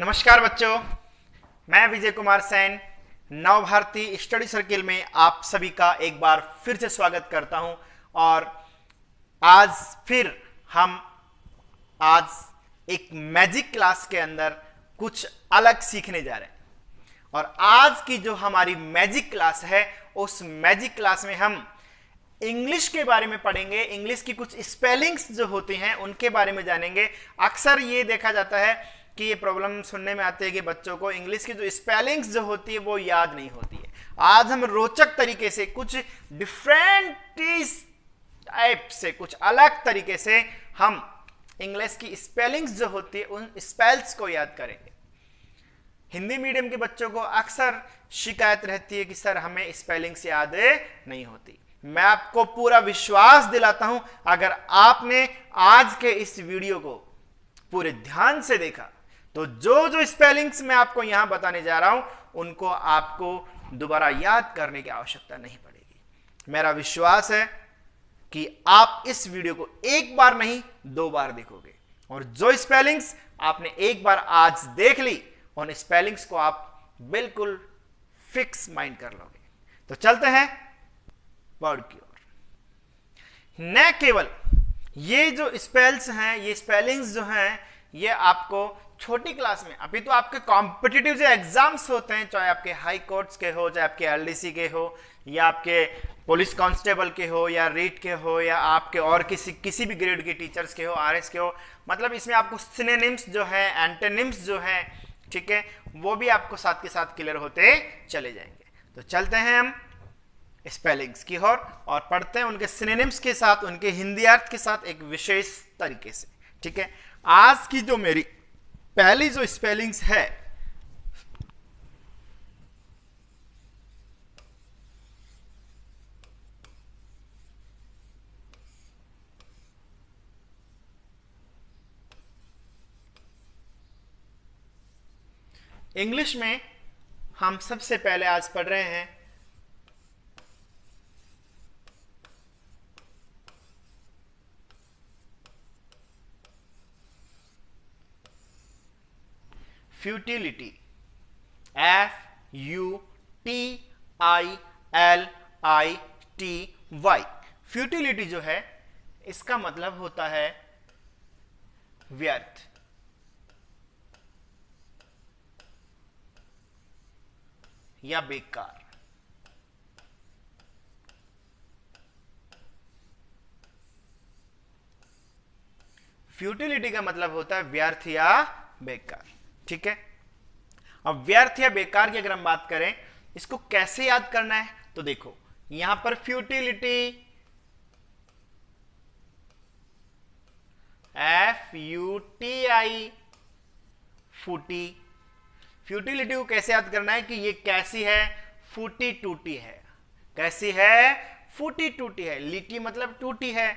नमस्कार बच्चों मैं विजय कुमार सैन नव भारती स्टडी सर्किल में आप सभी का एक बार फिर से स्वागत करता हूं और आज फिर हम आज एक मैजिक क्लास के अंदर कुछ अलग सीखने जा रहे हैं और आज की जो हमारी मैजिक क्लास है उस मैजिक क्लास में हम इंग्लिश के बारे में पढ़ेंगे इंग्लिश की कुछ स्पेलिंग्स जो होती हैं उनके बारे में जानेंगे अक्सर ये देखा जाता है कि ये प्रॉब्लम सुनने में आती है कि बच्चों को इंग्लिश की जो स्पेलिंग्स जो होती है वो याद नहीं होती है आज हम रोचक तरीके से कुछ डिफरेंट टाइप से कुछ अलग तरीके से हम इंग्लिश की स्पेलिंग्स जो होती है उन स्पेल्स को याद करेंगे हिंदी मीडियम के बच्चों को अक्सर शिकायत रहती है कि सर हमें स्पेलिंग्स याद नहीं होती मैं आपको पूरा विश्वास दिलाता हूं अगर आपने आज के इस वीडियो को पूरे ध्यान से देखा तो जो जो स्पेलिंग्स मैं आपको यहां बताने जा रहा हूं उनको आपको दोबारा याद करने की आवश्यकता नहीं पड़ेगी मेरा विश्वास है कि आप इस वीडियो को एक बार नहीं दो बार देखोगे और जो स्पेलिंग्स आपने एक बार आज देख ली उन स्पेलिंग्स को आप बिल्कुल फिक्स माइंड कर लोगे तो चलते हैं वर्ड की ओर न केवल ये जो स्पेल्स हैं ये स्पेलिंग्स जो हैं ये आपको छोटी क्लास में अभी तो आपके कॉम्पिटिटिव जो एग्जाम्स होते हैं चाहे आपके हाई कोर्ट्स के हो चाहे आपके एलडीसी के हो या आपके पुलिस कांस्टेबल के हो या रीट के हो या आपके और किसी किसी भी ग्रेड के टीचर्स के हो आरएस के हो मतलब इसमें आपको सिनेनिम्स जो है एंटेनिम्स जो है ठीक है वो भी आपको साथ के साथ क्लियर होते चले जाएंगे तो चलते हैं हम स्पेलिंग्स की ओर और पढ़ते हैं उनके सिनेनिम्स के साथ उनके हिंदी अर्थ के साथ एक विशेष तरीके से ठीक है आज की जो मेरी पहली जो स्पेलिंग्स है इंग्लिश में हम सबसे पहले आज पढ़ रहे हैं futility f u t i l i t y futility जो है इसका मतलब होता है व्यर्थ या बेकार फ्यूटिलिटी का मतलब होता है व्यर्थ या बेकार ठीक है अब व्यर्थ या बेकार की अगर हम बात करें इसको कैसे याद करना है तो देखो यहां पर futility F U T I फूटी फ्यूटिलिटी को कैसे याद करना है कि ये कैसी है फूटी टूटी है कैसी है फूटी टूटी है लिटी मतलब टूटी है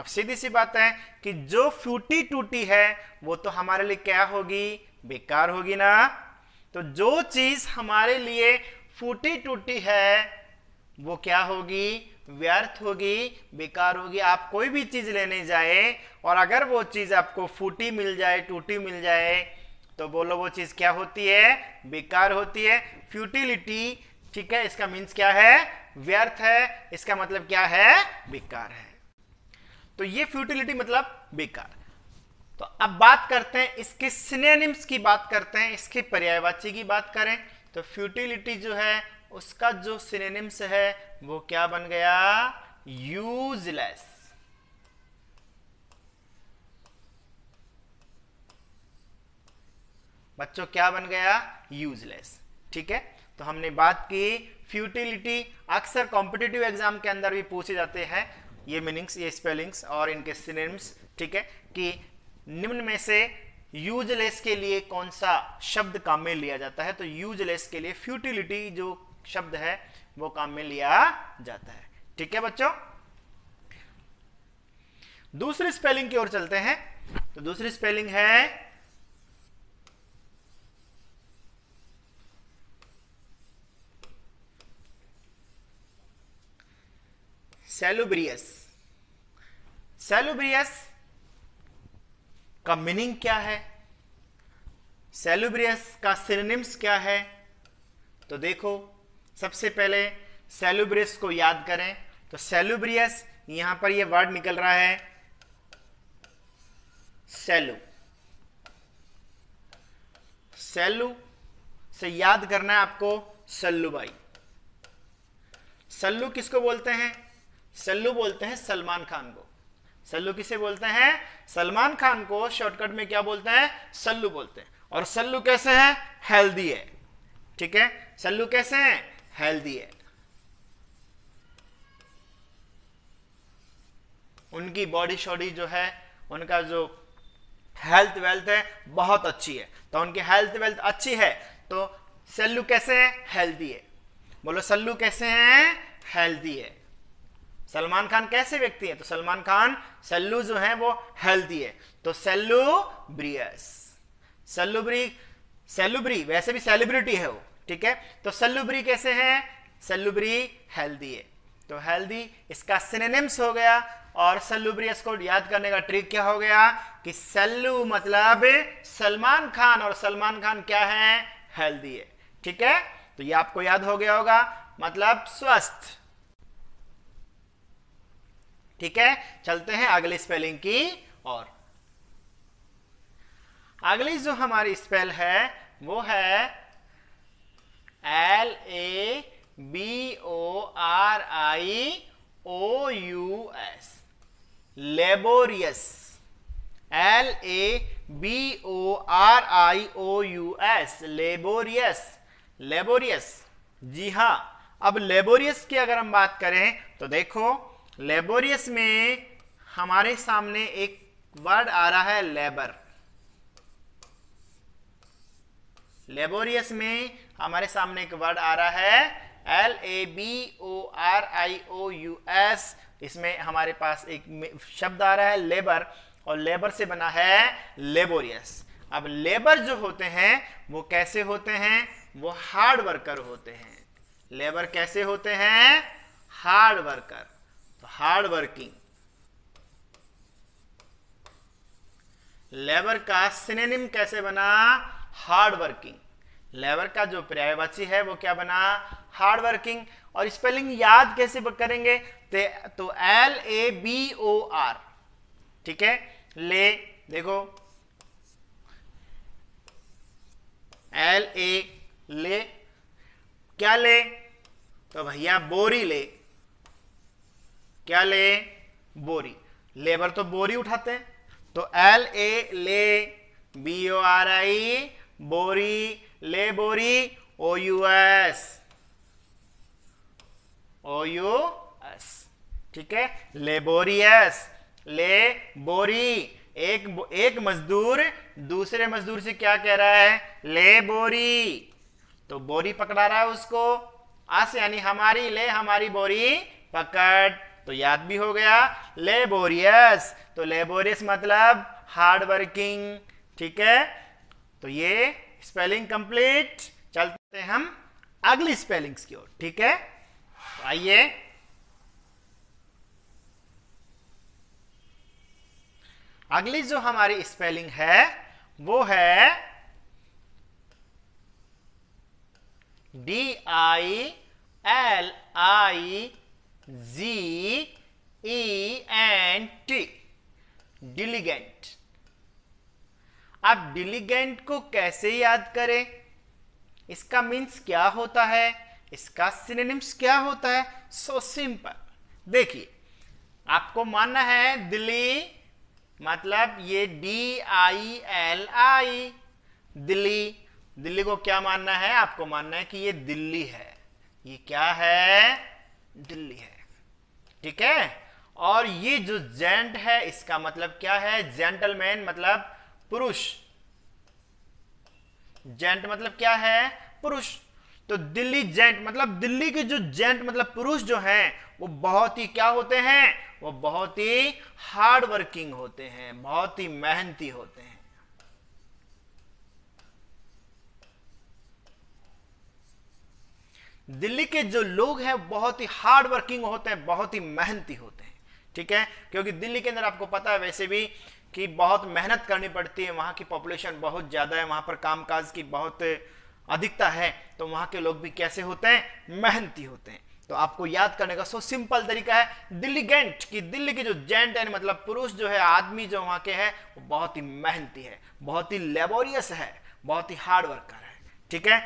अब सीधी सी बात है कि जो फ्यूटी टूटी है वो तो हमारे लिए क्या होगी बेकार होगी ना तो जो चीज हमारे लिए फूटी टूटी है वो क्या होगी व्यर्थ होगी बेकार होगी आप कोई भी चीज लेने जाए और अगर वो चीज आपको फूटी मिल जाए टूटी मिल जाए तो बोलो वो चीज क्या होती है बेकार होती है फ्यूटिलिटी ठीक है इसका मीन्स क्या है व्यर्थ है इसका मतलब क्या है बेकार है तो ये फ्यूटिलिटी मतलब बेकार तो अब बात करते हैं इसके सिनेनिम्स की बात करते हैं इसके पर्यायवाची की बात करें तो फ्यूटिलिटी जो है उसका जो सिनेनिम्स है वो क्या बन गया यूजलेस बच्चों क्या बन गया यूजलेस ठीक है तो हमने बात की फ्यूटिलिटी अक्सर कॉम्पिटेटिव एग्जाम के अंदर भी पूछे जाते हैं ये मीनिंग्स ये स्पेलिंग्स और इनके सिनेम्स ठीक है कि निम्न में से यूजलेस के लिए कौन सा शब्द काम में लिया जाता है तो यूजलेस के लिए फ्यूटिलिटी जो शब्द है वो काम में लिया जाता है ठीक है बच्चों दूसरी स्पेलिंग की ओर चलते हैं तो दूसरी स्पेलिंग है सेलुब्रियस सेलुब्रियस का मीनिंग क्या है सेलुब्रियस का सिनेम्स क्या है तो देखो सबसे पहले सेलुब्रियस को याद करें तो सेलुब्रियस यहां पर यह वर्ड निकल रहा है सेलू सेलू से याद करना है आपको सल्लू भाई सल्लू किसको बोलते हैं सल्लू बोलते हैं सलमान खान को सल्लू किसे बोलते हैं सलमान खान को शॉर्टकट में क्या बोलते हैं सल्लू बोलते हैं और सल्लू कैसे है हेल्दी है ठीक है सल्लू कैसे है हेल्दी है उनकी बॉडी शॉडी जो है उनका जो हेल्थ वेल्थ है बहुत अच्छी है तो उनकी हेल्थ वेल्थ अच्छी है तो सल्लू कैसे है हेल्दी है बोलो सल्लू कैसे हैं हेल्दी है सलमान खान कैसे व्यक्ति हैं तो सलमान खान सल्लू जो है वो हेल्दी है तो सेल्लू ब्रियस सल्लुब्री सेलुब्री वैसे भी सेलिब्रिटी है वो ठीक है तो सल्लुब्री कैसे हैं सल्लुब्री हेल्दी है तो हेल्दी इसका सिनेनिम्स हो गया और सल्लुब्रियस को याद करने का ट्रिक क्या हो गया कि सल्लू मतलब सलमान खान और सलमान खान क्या है हेल्दी है ठीक है तो ये आपको याद हो गया होगा मतलब स्वस्थ ठीक है चलते हैं अगली स्पेलिंग की और अगली जो हमारी स्पेल है वो है L A B O R I O U S laborious L A B O R I O U S laborious laborious जी हाँ अब लेबोरियस की अगर हम बात करें तो देखो लेबोरियस में हमारे सामने एक वर्ड आ रहा है लेबर लेबोरियस में हमारे सामने एक वर्ड आ रहा है L A B O R I O U S इसमें हमारे पास एक शब्द आ रहा है लेबर और लेबर से बना है लेबोरियस अब लेबर जो होते हैं वो कैसे होते हैं वो हार्ड वर्कर होते हैं लेबर कैसे होते हैं hard worker hard working labour का सिनेम कैसे बना हार्ड वर्किंग लेबर का जो पर्यायवाची है वो क्या बना हार्ड वर्किंग और स्पेलिंग याद कैसे करेंगे तो L A B O R ठीक है ले देखो एल ए ले क्या ले तो भैया बोरी ले क्या ले बोरी लेबर तो बोरी उठाते हैं तो एल ए ले बी ओ आर आई बोरी ले बोरी O U S O U S ठीक है लेबोरियस ले बोरी एक एक मजदूर दूसरे मजदूर से क्या कह रहा है ले बोरी तो बोरी पकड़ा रहा है उसको आस यानी हमारी ले हमारी बोरी पकड़ तो याद भी हो गया लेबोरियस तो लेबोरियस मतलब हार्ड वर्किंग ठीक है तो ये स्पेलिंग कंप्लीट चलते हैं हम अगली स्पेलिंग्स की ओर ठीक है तो आइए अगली जो हमारी स्पेलिंग है वो है D I L I Hmm. Z E N T diligent आप डिलीगेंट को कैसे याद करें इसका मीन्स क्या होता है इसका सिनेम्स क्या होता है सो so सिंपल देखिए आपको मानना है दिल्ली मतलब ये D I L I Delhi Delhi को क्या मानना है आपको मानना है कि ये दिल्ली है ये क्या है दिल्ली है ठीक है और ये जो जेंट है इसका मतलब क्या है जेंटलमैन मतलब पुरुष जेंट मतलब क्या है पुरुष तो दिल्ली जेंट मतलब दिल्ली के जो जेंट मतलब पुरुष जो हैं वो बहुत ही क्या होते हैं वो बहुत ही हार्ड वर्किंग होते हैं बहुत ही मेहनती होते हैं दिल्ली के जो लोग हैं बहुत ही हार्ड वर्किंग होते हैं बहुत ही मेहनती होते हैं ठीक है क्योंकि दिल्ली के अंदर आपको पता है वैसे भी कि बहुत मेहनत करनी पड़ती है वहाँ की पॉपुलेशन बहुत ज़्यादा है वहाँ पर कामकाज की बहुत अधिकता है तो वहाँ के लोग भी कैसे होते हैं मेहनती होते हैं तो आपको याद करने का सो सिंपल तरीका है दिल्ली गेंट की दिल्ली के जो जेंट है मतलब पुरुष जो है आदमी जो वहाँ के है वो बहुत ही मेहनती है बहुत ही लेबोरियस है बहुत ही हार्ड वर्कर है ठीक है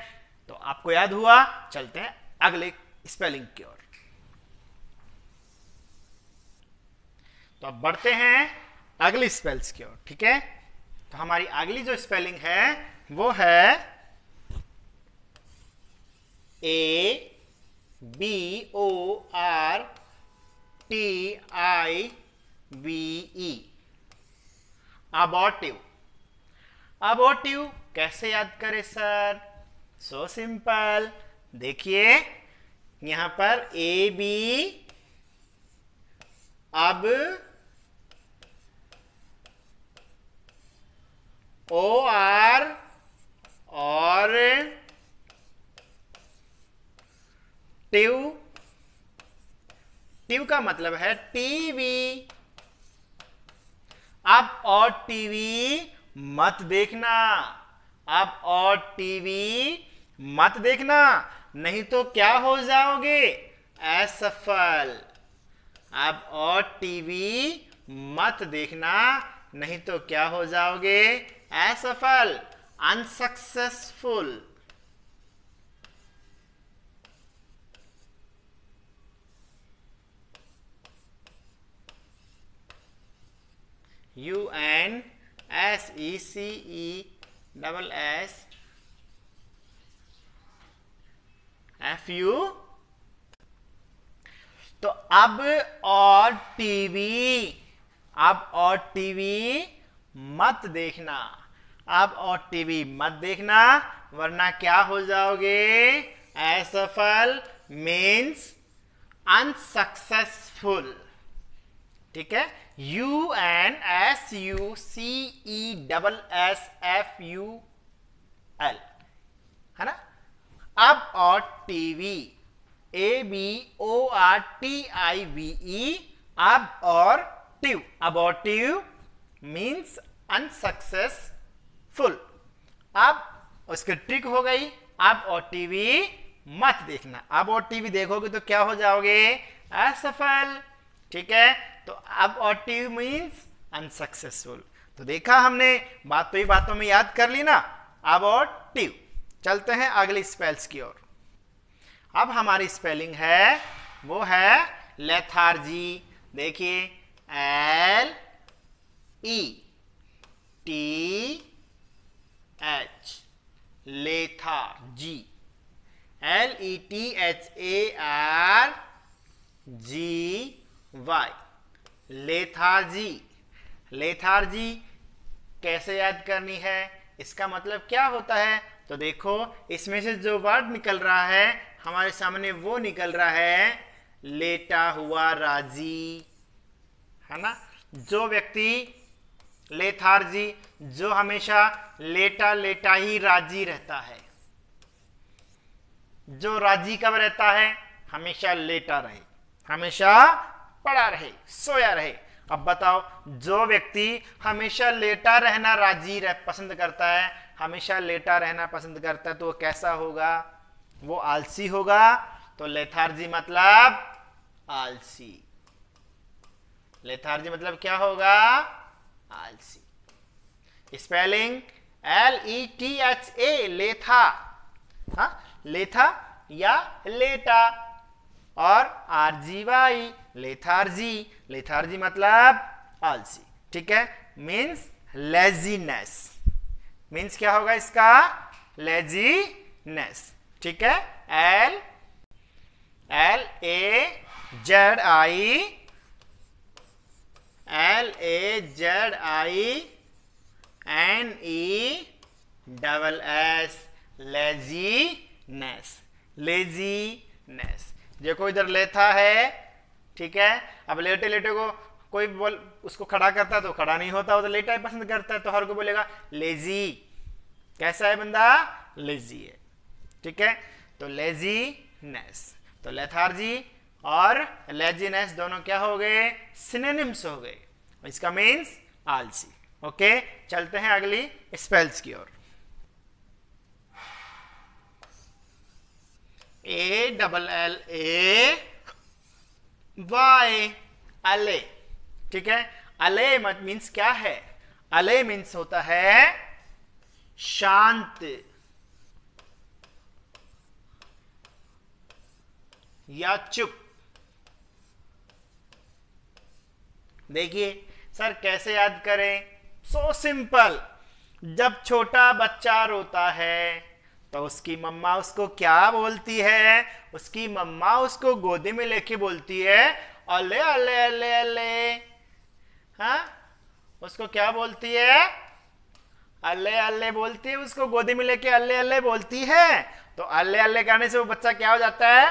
तो आपको याद हुआ चलते हैं अगले स्पेलिंग की ओर तो अब बढ़ते हैं अगली स्पेल्स की ओर ठीक है तो हमारी अगली जो स्पेलिंग है वो है A B O R T I B E abortive abortive कैसे याद करें सर सो सिंपल देखिए यहां पर ए बी अब ओ आर और ट्यू ट्यू का मतलब है टीवी आप और टीवी मत देखना आप और टीवी मत देखना नहीं तो क्या हो जाओगे असफल अब और टीवी मत देखना नहीं तो क्या हो जाओगे असफल unsuccessful U N S E C E double S F U तो अब और टीवी अब और टीवी मत देखना अब और टीवी मत देखना वरना क्या हो जाओगे असफल मीन्स अनसक्सेसफुल ठीक है U N S U C E double S F U L है ना अब और टीवी A B O R T I V E अब और और अबॉटिव मीन्स अनसक्सेसफुल अब उसकी ट्रिक हो गई अब और टीवी मत देखना अब और टीवी देखोगे तो क्या हो जाओगे असफल ठीक है तो अब और टीवी मीन्स अनसक्सेसफुल तो देखा हमने बात तो ही बातों में याद कर ली ना अब और टीवी चलते हैं अगली स्पेल्स की ओर अब हमारी स्पेलिंग है वो है लेथार्जी देखिए L E T H G L E T H A R G Y lethargy lethargy कैसे याद करनी है इसका मतलब क्या होता है तो देखो इसमें से जो वर्ड निकल रहा है हमारे सामने वो निकल रहा है लेटा हुआ राजी है ना जो व्यक्ति लेथार्जी जो हमेशा लेटा लेटा ही राजी रहता है जो राजी कब रहता है हमेशा लेटा रहे हमेशा पड़ा रहे सोया रहे अब बताओ जो व्यक्ति हमेशा लेटा रहना राजी रह, पसंद करता है हमेशा लेटा रहना पसंद करता है तो वो कैसा होगा वो आलसी होगा तो लेथार्जी मतलब आलसी लेथार्जी मतलब क्या होगा आलसी spelling L E T H A लेथा हा? लेथा या लेटा और जी वाई लेथार्जी लेथार्जी मतलब आलसी ठीक है मीन्स लेजीनेस मीन्स क्या होगा इसका लेजीनेस ठीक है L L A Z I L A Z I N E double S laziness laziness देखो इधर लेथा है ठीक है अब लेटे लेटे को कोई बोल उसको खड़ा करता है तो खड़ा नहीं होता वो तो लेटा ही पसंद करता है तो हर को बोलेगा लेजी कैसा है बंदा लेजी है ठीक है तो लेजी नेस तो लेथार्जी और लेजीनेस दोनों क्या हो गए सिनेनिम्स हो गए इसका मीन्स आलसी ओके चलते हैं अगली स्पेल्स की ओर A double L A Y allay ठीक है अलय मीन्स क्या है अलय मीन्स होता है शांत या चुप देखिए सर कैसे याद करें सो so सिंपल जब छोटा बच्चा रोता है तो उसकी मम्मा उसको क्या बोलती है उसकी मम्मा उसको गोदी में लेके बोलती है अले अले अले अले हा? उसको क्या बोलती है अल्ले अल्ले बोलती है उसको गोदी में लेके अल्ले अल्ले बोलती है तो अल्ले अल्ले करने से वो बच्चा क्या हो जाता है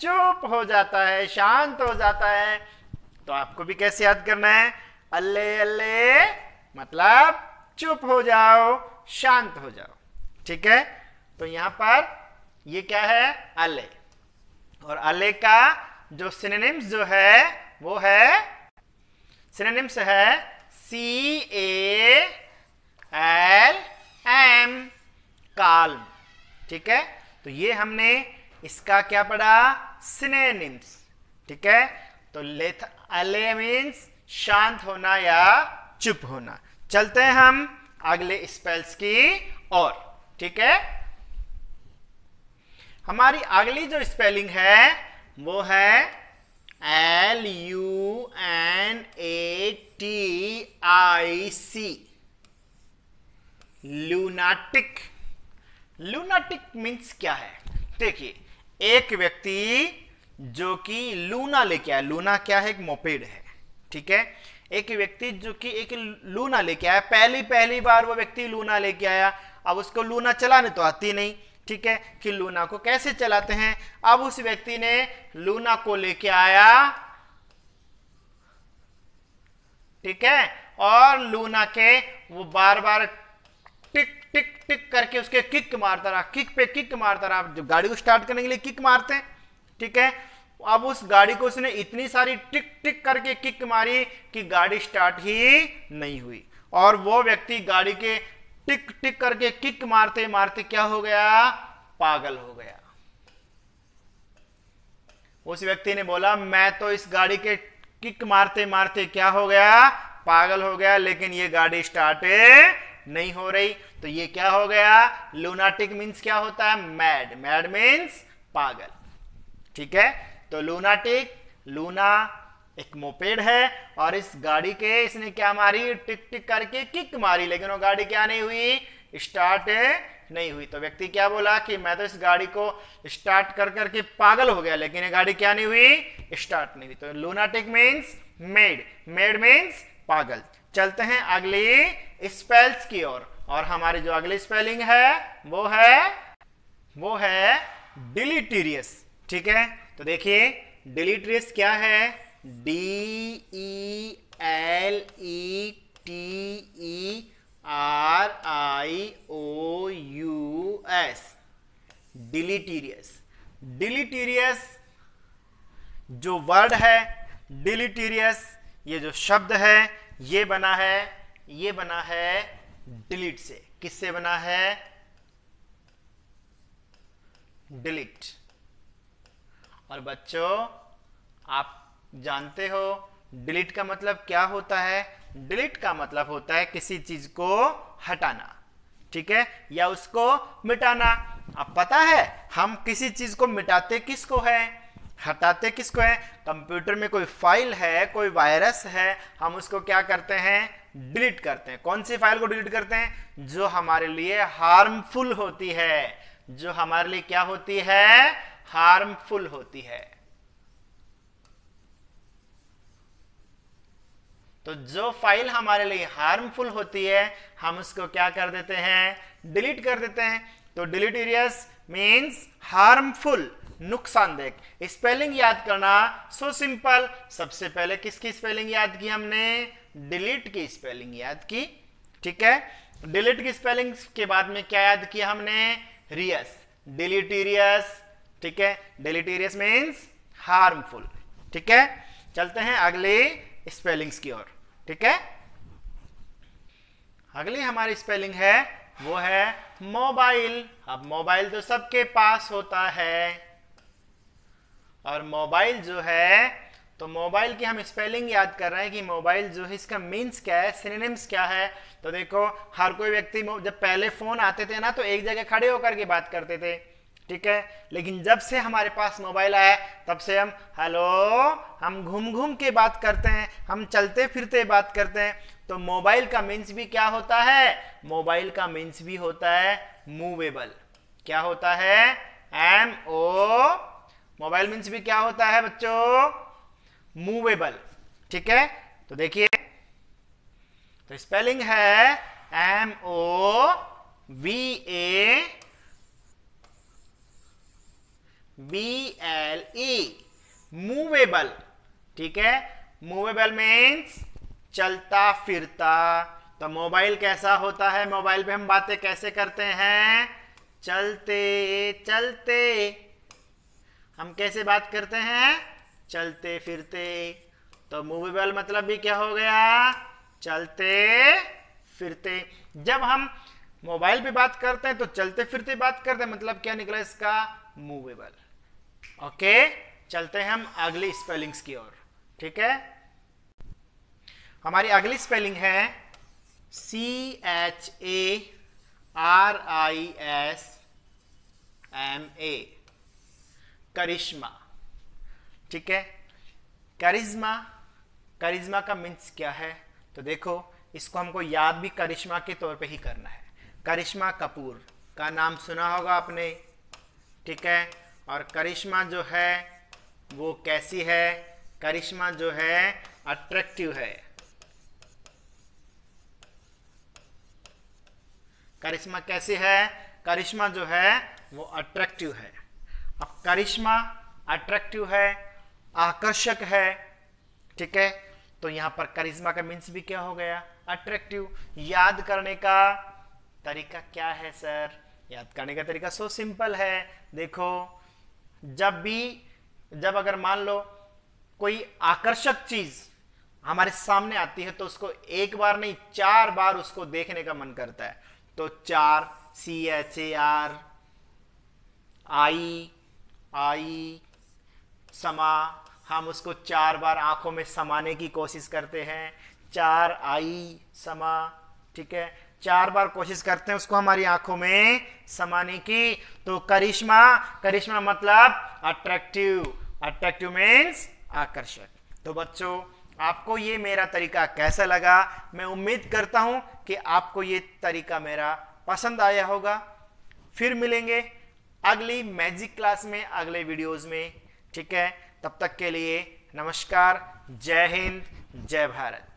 चुप हो जाता है शांत हो जाता है तो आपको भी कैसे याद करना है अल्ले अल्ले मतलब चुप हो जाओ शांत हो जाओ ठीक है तो यहां पर ये क्या है अल्ले और अले का जो सिनेम्स जो है वो है सिनेनिम्स है सी ए एल एम काल ठीक है तो ये हमने इसका क्या पढ़ा सिनेम्स ठीक है तो लेथ अले मीन्स शांत होना या चुप होना चलते हैं हम अगले स्पेल्स की और ठीक है हमारी अगली जो स्पेलिंग है वो है L U N A T I C lunatic lunatic means क्या है देखिए एक व्यक्ति जो कि लूना लेके आया लूना क्या है एक मोपेड है ठीक है एक व्यक्ति जो कि एक लूना लेके आया पहली पहली बार वो व्यक्ति लूना लेके आया अब उसको लूना चलाने तो आती नहीं ठीक है कि लूना को कैसे चलाते हैं अब उस व्यक्ति ने लूना को लेके आया ठीक है और लूना के वो बार बार टिक टिक टिक करके उसके किक मारता रहा किक पे किक मारता रहा जब गाड़ी को स्टार्ट करने के लिए किक मारते हैं ठीक है अब उस गाड़ी को उसने इतनी सारी टिक टिक करके किक मारी कि गाड़ी स्टार्ट ही नहीं हुई और वो व्यक्ति गाड़ी के टिक टिक करके किक मारते मारते क्या हो गया पागल हो गया उस व्यक्ति ने बोला मैं तो इस गाड़ी के किक मारते मारते क्या हो गया पागल हो गया लेकिन ये गाड़ी स्टार्ट नहीं हो रही तो ये क्या हो गया लूनाटिक मीन्स क्या होता है मैड मैड मीन्स पागल ठीक है तो लूनाटिक लूना एक मोपेड है और इस गाड़ी के इसने क्या मारी टिक टिक करके किक मारी लेकिन वो गाड़ी क्या नहीं हुई स्टार्ट नहीं हुई तो व्यक्ति क्या बोला कि मैं तो इस गाड़ी को स्टार्ट कर करके पागल हो गया लेकिन ये गाड़ी क्या नहीं हुई स्टार्ट नहीं हुई तो lunatic means mad mad means पागल चलते हैं अगली स्पेल्स की ओर और, और हमारी जो अगली स्पेलिंग है वो है वो है डिलीटीरियस ठीक है तो देखिए डिलीटरियस क्या है D E L E T E R I O U S deleterious deleterious जो वर्ड है डिलीटीरियस ये जो शब्द है ये बना है ये बना है डिलीट से किससे बना है डिलीट और बच्चों आप जानते हो डिलीट का मतलब क्या होता है डिलीट का मतलब होता है किसी चीज को हटाना ठीक है या उसको मिटाना अब पता है हम किसी चीज को मिटाते किसको है हटाते किसको है कंप्यूटर में कोई फाइल है कोई वायरस है हम उसको क्या करते हैं डिलीट करते हैं कौन सी फाइल को डिलीट करते हैं जो हमारे लिए हार्मफुल होती है जो हमारे लिए क्या होती है हार्मफुल होती है तो जो फाइल हमारे लिए हार्मफुल होती है हम उसको क्या कर देते हैं डिलीट कर देते हैं तो डिलीटेरियस मीन्स हार्मफुल नुकसानदेह स्पेलिंग याद करना सो सिंपल सबसे पहले किसकी स्पेलिंग याद की हमने डिलीट की स्पेलिंग याद की ठीक है डिलीट की स्पेलिंग के बाद में क्या याद किया हमने रियस डिलीटीरियस ठीक है डिलीटीरियस मीन्स हार्मफुल ठीक है चलते हैं अगले स्पेलिंग्स की ओर ठीक है अगली हमारी स्पेलिंग है वो है मोबाइल अब मोबाइल तो सबके पास होता है और मोबाइल जो है तो मोबाइल की हम स्पेलिंग याद कर रहे हैं कि मोबाइल जो है इसका मीन्स क्या है सिनेम्स क्या है तो देखो हर कोई व्यक्ति जब पहले फोन आते थे ना तो एक जगह खड़े होकर के बात करते थे ठीक है लेकिन जब से हमारे पास मोबाइल आया तब से हम हेलो हम घूम घूम के बात करते हैं हम चलते फिरते बात करते हैं तो मोबाइल का मीन्स भी क्या होता है मोबाइल का मीन्स भी होता है मूवेबल क्या होता है एम ओ मोबाइल मीन्स भी क्या होता है बच्चों मूवेबल ठीक है तो देखिए तो स्पेलिंग है M O V A B L E movable ठीक है मूवेबल मीन्स चलता फिरता तो मोबाइल कैसा होता है मोबाइल पे हम बातें कैसे करते हैं चलते चलते हम कैसे बात करते हैं चलते फिरते तो मूवेबल मतलब भी क्या हो गया चलते फिरते जब हम मोबाइल पे बात करते हैं तो चलते फिरते बात करते हैं मतलब क्या निकला इसका मूवेबल ओके चलते हैं हम अगली स्पेलिंग्स की ओर ठीक है हमारी अगली स्पेलिंग है C H A R I S M A करिश्मा ठीक है करिश्मा करिश्मा का मीन्स क्या है तो देखो इसको हमको याद भी करिश्मा के तौर पे ही करना है करिश्मा कपूर का नाम सुना होगा आपने ठीक है और करिश्मा जो है वो कैसी है करिश्मा जो है अट्रैक्टिव है करिश्मा कैसी है करिश्मा जो है वो अट्रैक्टिव है अब करिश्मा अट्रैक्टिव है आकर्षक है ठीक है तो यहां पर करिश्मा का मीन्स भी क्या हो गया अट्रैक्टिव याद करने का तरीका क्या है सर याद करने का तरीका सो सिंपल है देखो जब भी जब अगर मान लो कोई आकर्षक चीज हमारे सामने आती है तो उसको एक बार नहीं चार बार उसको देखने का मन करता है तो चार सी एच ए आर आई आई समा हम उसको चार बार आंखों में समाने की कोशिश करते हैं चार आई समा ठीक है चार बार कोशिश करते हैं उसको हमारी आंखों में समाने की तो करिश्मा करिश्मा मतलब अट्रैक्टिव अट्रैक्टिव मीन्स आकर्षक तो बच्चों आपको ये मेरा तरीका कैसा लगा मैं उम्मीद करता हूँ कि आपको ये तरीका मेरा पसंद आया होगा फिर मिलेंगे अगली मैजिक क्लास में अगले वीडियोस में ठीक है तब तक के लिए नमस्कार जय हिंद जय भारत